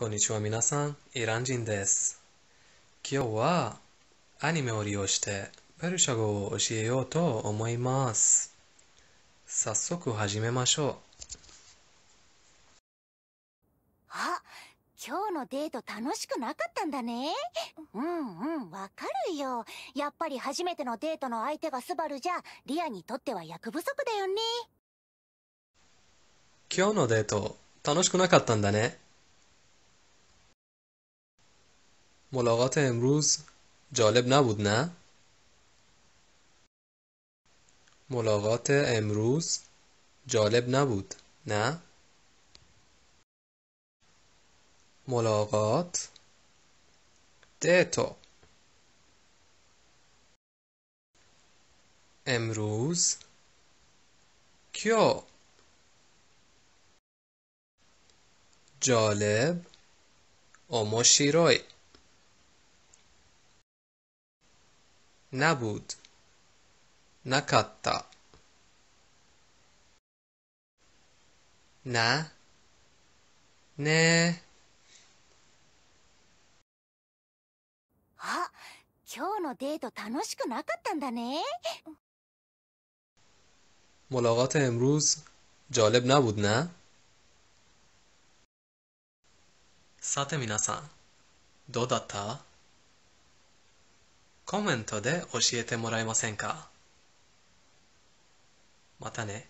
こんにちは皆さん、イラン人です。今日はアニメを利用してペルシャ語を教えようと思います。早速始めましょう。あ、今日のデート楽しくなかったんだね。うんうん、わかるよ。やっぱり初めてのデートの相手がスバルじゃ、リアにとっては役不足だよね。今日のデート楽しくなかったんだね。ملاقات امروز جالب نبود نه؟ ملاقات امروز جالب نبود نه؟ ملاقات دیتو امروز کیو جالب اوموشیروی نبود نکاتا نه نه ملاقات امروز جالب نبود نه؟ ساته میناسان دو داتا؟ コメントで教えてもらえませんかまたね。